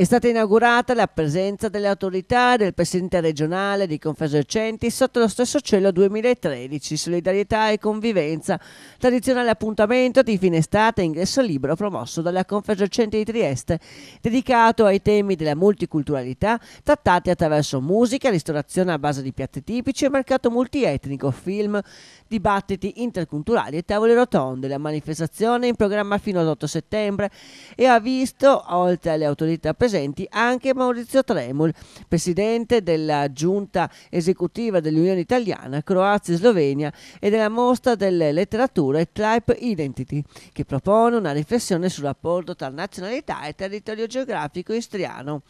È stata inaugurata la presenza delle autorità e del presidente regionale di Confesercenti sotto lo stesso cielo 2013, solidarietà e convivenza, tradizionale appuntamento di fine estate ingresso libero promosso dalla Confesercenti di Trieste, dedicato ai temi della multiculturalità trattati attraverso musica, ristorazione a base di piatti tipici e mercato multietnico, film, dibattiti interculturali e tavole rotonde. La manifestazione in programma fino all'8 settembre e ha visto, oltre alle autorità presenti, presenti anche Maurizio Tremul, presidente della giunta esecutiva dell'Unione Italiana, Croazia e Slovenia e della mostra delle letterature Tribe Identity, che propone una riflessione sul rapporto tra nazionalità e territorio geografico istriano.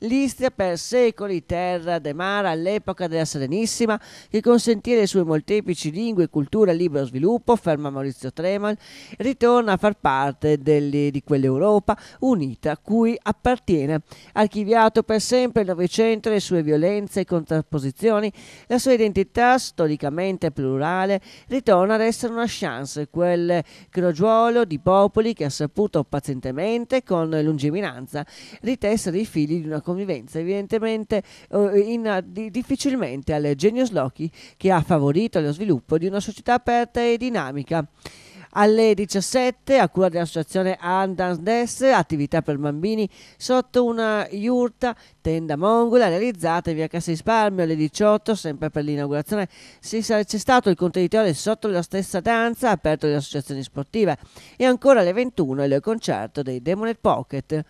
L'Istria per secoli terra de mara all'epoca della Serenissima, che consentì le sue molteplici lingue, e culture e libero sviluppo, ferma Maurizio Tremal, ritorna a far parte delle, di quell'Europa unita a cui appartiene Siena. Archiviato per sempre il Novecento, le sue violenze e contrapposizioni, la sua identità storicamente plurale ritorna ad essere una chance, quel crogiolo di popoli che ha saputo pazientemente, con lungimiranza, ritessere i figli di una convivenza evidentemente eh, in, difficilmente al genius Loki che ha favorito lo sviluppo di una società aperta e dinamica alle 17 a cura dell'associazione Andans Des, attività per bambini sotto una yurta tenda mongola realizzata in via Cassispalmio alle 18 sempre per l'inaugurazione c'è stato il contenitore sotto la stessa danza aperto dalle associazioni sportive e ancora alle 21 il concerto dei Demonet Pocket.